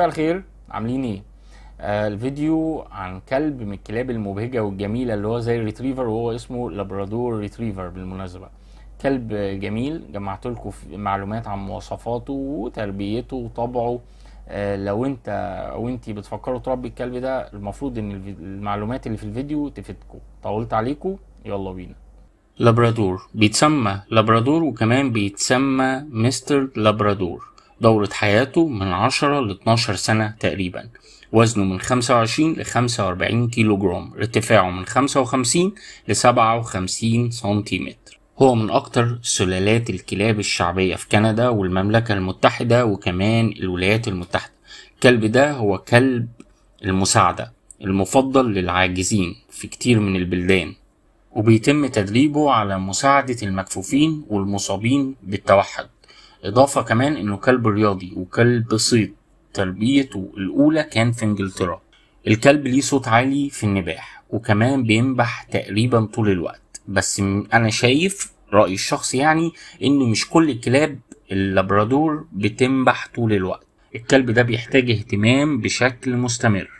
مساء الخير عاملين ايه آه الفيديو عن كلب من الكلاب المبهجه والجميله اللي هو زي الريتريفر وهو اسمه لابرادور ريتريفر بالمناسبه كلب جميل جمعت لكم معلومات عن مواصفاته وتربيته وطبعه آه لو انت او انت بتفكروا تربي الكلب ده المفروض ان المعلومات اللي في الفيديو تفيدكم طولت عليكم يلا بينا لابرادور بيتسمى لابرادور وكمان بيتسمى مستر لابرادور دورة حياته من 10 ل 12 سنة تقريبا وزنه من 25 ل 45 كيلو جرام ارتفاعه من 55 ل 57 سنتيمتر هو من أكتر سلالات الكلاب الشعبية في كندا والمملكة المتحدة وكمان الولايات المتحدة الكلب ده هو كلب المساعدة المفضل للعاجزين في كتير من البلدان وبيتم تدريبه على مساعدة المكفوفين والمصابين بالتوحد إضافة كمان إنه كلب رياضي وكلب صيد تربيته الأولى كان في إنجلترا الكلب ليه صوت عالي في النباح وكمان بينبح تقريبا طول الوقت بس أنا شايف رأيي الشخصي يعني إنه مش كل الكلاب اللابرادور بتنبح طول الوقت الكلب ده بيحتاج اهتمام بشكل مستمر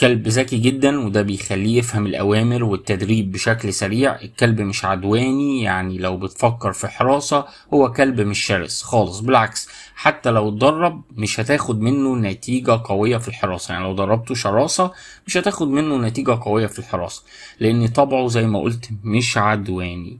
كلب ذكي جدا وده بيخليه يفهم الأوامر والتدريب بشكل سريع الكلب مش عدواني يعني لو بتفكر في حراسة هو كلب مش شرس خالص بالعكس حتى لو اتدرب مش هتاخد منه نتيجة قوية في الحراسة يعني لو دربته شراسة مش هتاخد منه نتيجة قوية في الحراسة لأن طبعه زي ما قلت مش عدواني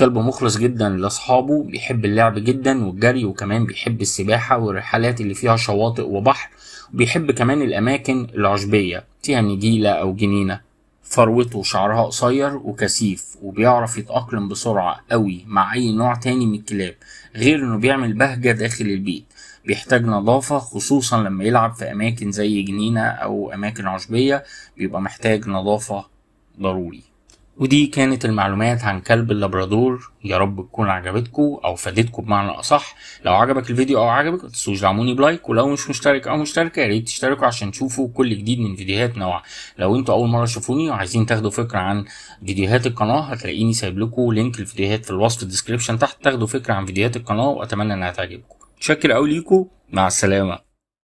كلب مخلص جدا لاصحابه بيحب اللعب جدا والجري وكمان بيحب السباحة والرحلات اللي فيها شواطئ وبحر وبيحب كمان الأماكن العشبية فيها نجيلة أو جنينة فروته شعرها قصير وكثيف وبيعرف يتأقلم بسرعة قوي مع أي نوع تاني من الكلاب غير إنه بيعمل بهجة داخل البيت بيحتاج نظافة خصوصا لما يلعب في أماكن زي جنينة أو أماكن عشبية بيبقى محتاج نظافة ضروري ودي كانت المعلومات عن كلب اللابرادور يا رب تكون عجبتكم او فادتكم بمعنى اصح لو عجبك الفيديو او عجبك متنسوش دعموني بلايك ولو مش مشترك او مشتركه يا ريت تشتركوا عشان تشوفوا كل جديد من فيديوهات نوع لو انتوا اول مره تشوفوني وعايزين تاخدوا فكره عن فيديوهات القناه هتلاقيني سايب لكم لينك الفيديوهات في الوصف الديسكريبشن تحت تاخدوا فكره عن فيديوهات القناه واتمنى انها تعجبكم متشكر قوي ليكم مع السلامه